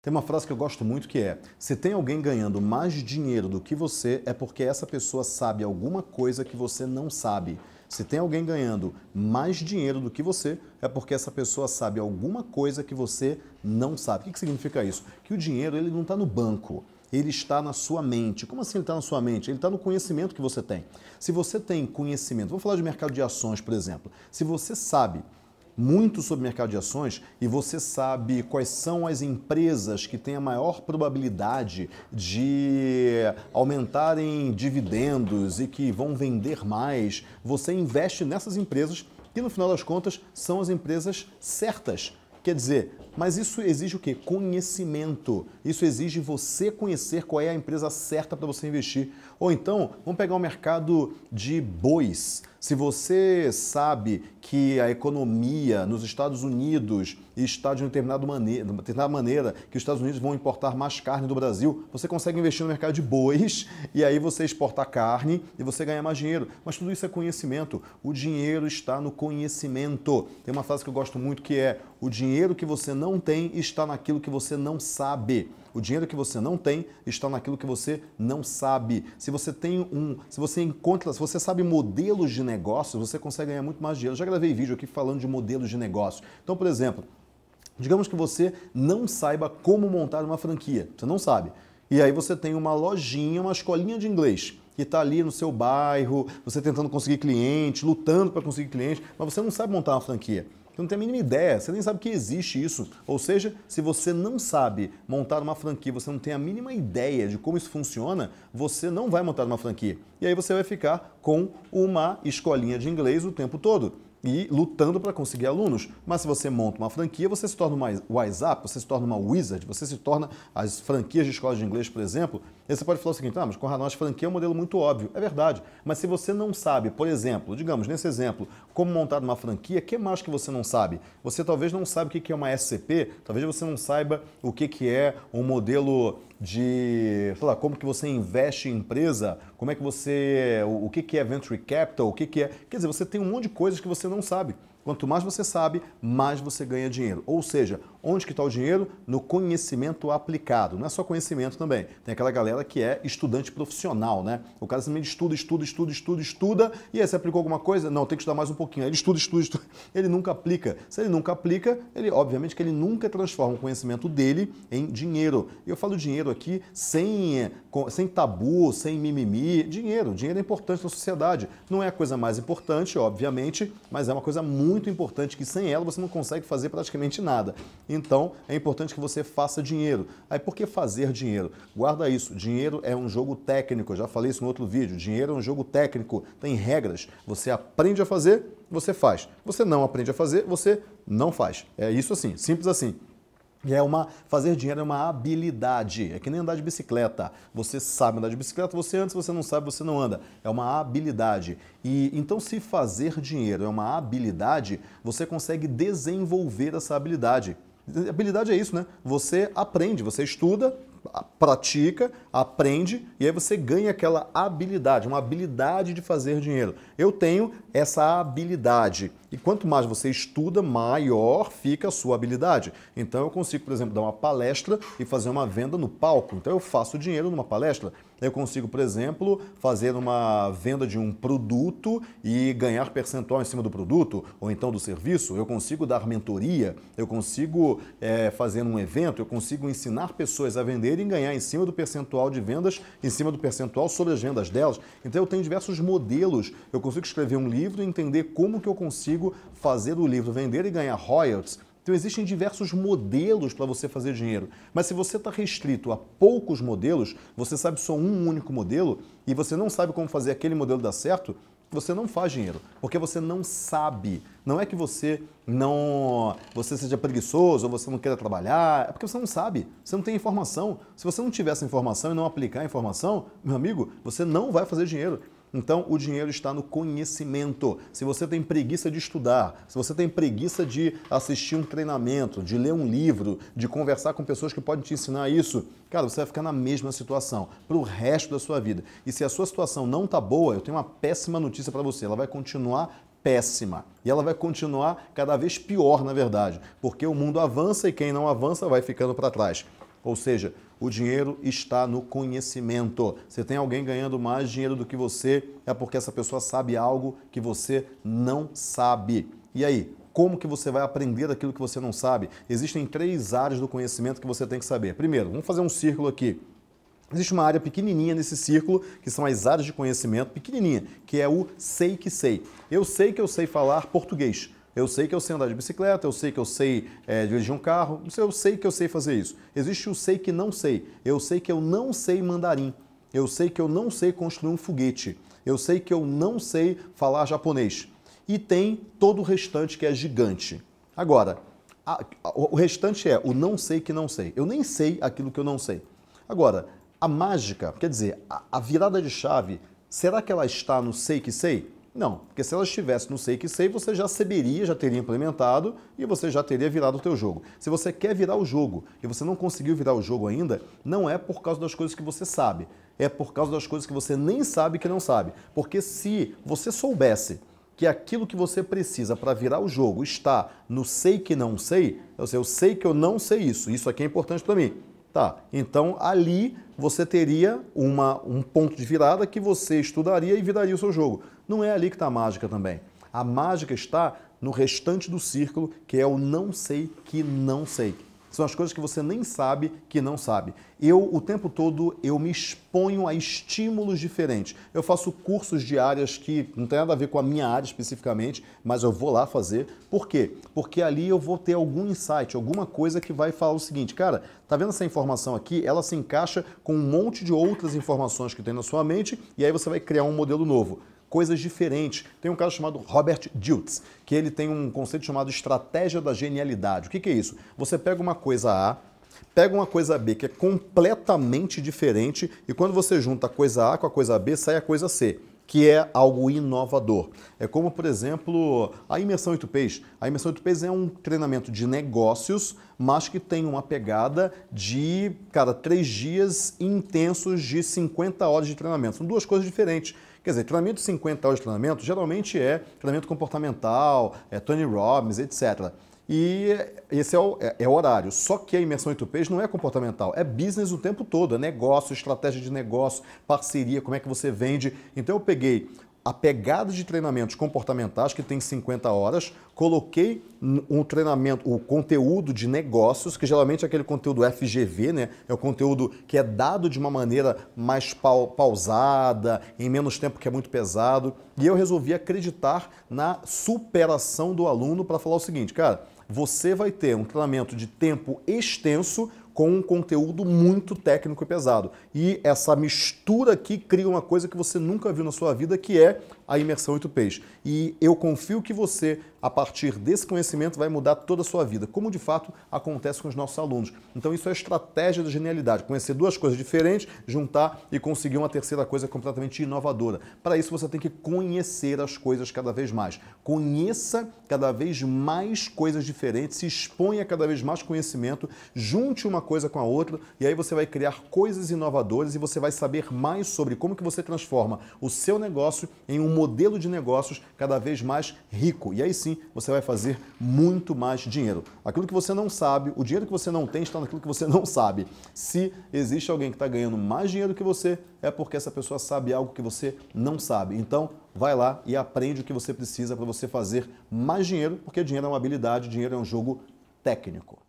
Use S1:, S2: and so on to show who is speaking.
S1: Tem uma frase que eu gosto muito que é: se tem alguém ganhando mais dinheiro do que você, é porque essa pessoa sabe alguma coisa que você não sabe. Se tem alguém ganhando mais dinheiro do que você, é porque essa pessoa sabe alguma coisa que você não sabe. O que, significa isso? Que o dinheiro ele não está no banco ele está na sua mente. Como assim ele está na sua mente? Ele está no conhecimento que você tem. Se você tem conhecimento, vou falar de mercado de ações, por exemplo. Se você sabe muito sobre mercado de ações e você sabe quais são as empresas que têm a maior probabilidade de aumentarem dividendos e que vão vender mais, você investe nessas empresas que no final das contas são as empresas certas. Quer dizer, mas isso exige o quê? Conhecimento. Isso exige você conhecer qual é a empresa certa para você investir. Ou então, vamos pegar o um mercado de bois. Se você sabe que a economia nos Estados Unidos está de uma determinada maneira, de determinada maneira que os Estados Unidos vão importar mais carne do Brasil, você consegue investir no mercado de bois e aí você exporta carne e você ganha mais dinheiro. Mas tudo isso é conhecimento. O dinheiro está no conhecimento. Tem uma frase que eu gosto muito que é: o dinheiro que você não tem está naquilo que você não sabe. O dinheiro que você não tem está naquilo que você não sabe. Se você tem um, se você encontra, se você sabe modelos de negócio, você consegue ganhar muito mais dinheiro. Já gravei vídeo aqui falando de modelos de negócio. Então, por exemplo, digamos que você não saiba como montar uma franquia. Você não sabe. E aí você tem uma lojinha, uma escolinha de inglês que está ali no seu bairro, você tentando conseguir cliente, lutando para conseguir cliente, mas você não sabe montar uma franquia. Você não tem a mínima ideia, você nem sabe que existe isso. Ou seja, se você não sabe montar uma franquia, você não tem a mínima ideia de como isso funciona, você não vai montar uma franquia. E aí você vai ficar com uma escolinha de inglês o tempo todo e lutando para conseguir alunos. Mas se você monta uma franquia, você se torna uma WhatsApp, você se torna uma Wizard, você se torna as franquias de escolas de inglês, por exemplo. E você pode falar o seguinte: ah, mas a Nós franquia é um modelo muito óbvio. É verdade. Mas se você não sabe, por exemplo, digamos nesse exemplo, como montar uma franquia, o que mais que você não sabe? Você talvez não saiba o que é uma SCP, talvez você não saiba o que é um modelo de, sei lá, como que você investe em empresa, como é que você, o que é venture capital, o que é, quer dizer, você tem um monte de coisas que você não sabe. Quanto mais você sabe, mais você ganha dinheiro. Ou seja, Onde que está o dinheiro? No conhecimento aplicado. Não é só conhecimento também. Tem aquela galera que é estudante profissional, né? O cara simplesmente estuda, estuda, estuda, estuda, estuda. E aí, você aplicou alguma coisa? Não, tem que estudar mais um pouquinho. Aí ele estuda, estuda, estuda. Ele nunca aplica. Se ele nunca aplica, ele, obviamente, que ele nunca transforma o conhecimento dele em dinheiro. E eu falo dinheiro aqui sem, eh, sem tabu, sem mimimi. Dinheiro. Dinheiro é importante na sociedade. Não é a coisa mais importante, obviamente, mas é uma coisa muito importante que sem ela você não consegue fazer praticamente nada. Então, é importante que você faça dinheiro. Aí, por que fazer dinheiro? Guarda isso. Dinheiro é um jogo técnico. Eu já falei isso no outro vídeo. Dinheiro é um jogo técnico. Tem regras. Você aprende a fazer, você faz. Você não aprende a fazer, você não faz. É isso assim, simples assim. E é uma fazer dinheiro é uma habilidade. É que nem andar de bicicleta. Você sabe andar de bicicleta, você antes você não sabe, você não anda. É uma habilidade. E então se fazer dinheiro é uma habilidade, você consegue desenvolver essa habilidade. Habilidade é isso, né? Você aprende, você estuda, pratica, aprende e aí você ganha aquela habilidade, uma habilidade de fazer dinheiro. Eu tenho essa habilidade. E quanto mais você estuda, maior fica a sua habilidade. Então eu consigo, por exemplo, dar uma palestra e fazer uma venda no palco. Então eu faço dinheiro numa palestra. Eu consigo, por exemplo, fazer uma venda de um produto e ganhar percentual em cima do produto ou então do serviço. Eu consigo dar mentoria, eu consigo é, fazer um evento, eu consigo ensinar pessoas a venderem e ganhar em cima do percentual percentual de vendas em cima do percentual sobre as vendas delas. Então eu tenho diversos modelos. Eu consigo escrever um livro e entender como que eu consigo fazer o livro vender e ganhar royalties. Então existem diversos modelos para você fazer dinheiro. Mas se você está restrito a poucos modelos, você sabe só um único modelo e você não sabe como fazer aquele modelo dar certo, você não faz dinheiro, porque você não sabe. Não é que você não você seja preguiçoso ou você não queira trabalhar, é porque você não sabe, você não tem informação. Se você não tiver essa informação e não aplicar a informação, meu amigo, você não vai fazer dinheiro. Então, o dinheiro está no conhecimento. Se você tem preguiça de estudar, se você tem preguiça de assistir um treinamento, de ler um livro, de conversar com pessoas que podem te ensinar isso, cara, você vai ficar na mesma situação para o resto da sua vida. E se a sua situação não está boa, eu tenho uma péssima notícia para você. Ela vai continuar péssima. E ela vai continuar cada vez pior, na verdade, porque o mundo avança e quem não avança vai ficando para trás. Ou seja, o dinheiro está no conhecimento. Se tem alguém ganhando mais dinheiro do que você, é porque essa pessoa sabe algo que você não sabe. E aí, como que você vai aprender aquilo que você não sabe? Existem três áreas do conhecimento que você tem que saber. Primeiro, vamos fazer um círculo aqui. Existe uma área pequenininha nesse círculo, que são as áreas de conhecimento pequenininha, que é o sei que sei. Eu sei que eu sei falar português. Eu sei que eu sei andar de bicicleta, eu sei que eu sei é, dirigir um carro, eu sei que eu sei fazer isso. Existe o sei que não sei. Eu sei que eu não sei mandarim. Eu sei que eu não sei construir um foguete. Eu sei que eu não sei falar japonês. E tem todo o restante que é gigante. Agora, a, a, o restante é o não sei que não sei. Eu nem sei aquilo que eu não sei. Agora, a mágica, quer dizer, a, a virada de chave, será que ela está no sei que sei? Não, porque se ela estivesse no sei que sei, você já saberia, já teria implementado e você já teria virado o teu jogo. Se você quer virar o jogo e você não conseguiu virar o jogo ainda, não é por causa das coisas que você sabe, é por causa das coisas que você nem sabe que não sabe. Porque se você soubesse que aquilo que você precisa para virar o jogo está no sei que não sei, ou seja, eu sei que eu não sei isso, isso aqui é importante para mim. Tá, então ali você teria uma, um ponto de virada que você estudaria e viraria o seu jogo. Não é ali que está a mágica também. A mágica está no restante do círculo, que é o não sei que não sei. São as coisas que você nem sabe que não sabe. Eu, o tempo todo, eu me exponho a estímulos diferentes. Eu faço cursos de áreas que não tem nada a ver com a minha área especificamente, mas eu vou lá fazer. Por quê? Porque ali eu vou ter algum insight, alguma coisa que vai falar o seguinte, cara, tá vendo essa informação aqui? Ela se encaixa com um monte de outras informações que tem na sua mente e aí você vai criar um modelo novo coisas diferentes. Tem um cara chamado Robert Diltz, que ele tem um conceito chamado estratégia da genialidade. O que, que é isso? Você pega uma coisa A, pega uma coisa B que é completamente diferente e quando você junta a coisa A com a coisa B, sai a coisa C que é algo inovador. É como, por exemplo, a imersão em tupês. A imersão em tupês é um treinamento de negócios, mas que tem uma pegada de, cada três dias intensos de 50 horas de treinamento. São duas coisas diferentes. Quer dizer, treinamento de 50 horas de treinamento geralmente é treinamento comportamental, é Tony Robbins, etc. E esse é o, é, é o, horário. Só que a imersão em tupês não é comportamental, é business o tempo todo, é negócio, estratégia de negócio, parceria, como é que você vende. Então eu peguei a pegada de treinamentos comportamentais, que tem 50 horas, coloquei um treinamento, o um conteúdo de negócios, que geralmente é aquele conteúdo FGV, né? É o conteúdo que é dado de uma maneira mais pausada, em menos tempo que é muito pesado. E eu resolvi acreditar na superação do aluno para falar o seguinte, cara você vai ter um treinamento de tempo extenso com um conteúdo muito técnico e pesado. E essa mistura aqui cria uma coisa que você nunca viu na sua vida, que é a imersão 8Ps. E eu confio que você, a partir desse conhecimento, vai mudar toda a sua vida, como de fato acontece com os nossos alunos. Então isso é estratégia da genialidade, conhecer duas coisas diferentes, juntar e conseguir uma terceira coisa completamente inovadora. Para isso você tem que conhecer as coisas cada vez mais. Conheça cada vez mais coisas diferentes, se exponha a cada vez mais conhecimento, junte uma coisa com a outra e aí você vai criar coisas inovadoras e você vai saber mais sobre como que você transforma o seu negócio em um modelo de negócios cada vez mais rico. E aí sim, você vai fazer muito mais dinheiro. Aquilo que você não sabe, o dinheiro que você não tem está naquilo que você não sabe. Se existe alguém que está ganhando mais dinheiro que você, é porque essa pessoa sabe algo que você não sabe. Então, vai lá e aprende o que você precisa para você fazer mais dinheiro, porque dinheiro é uma habilidade, dinheiro é um jogo técnico.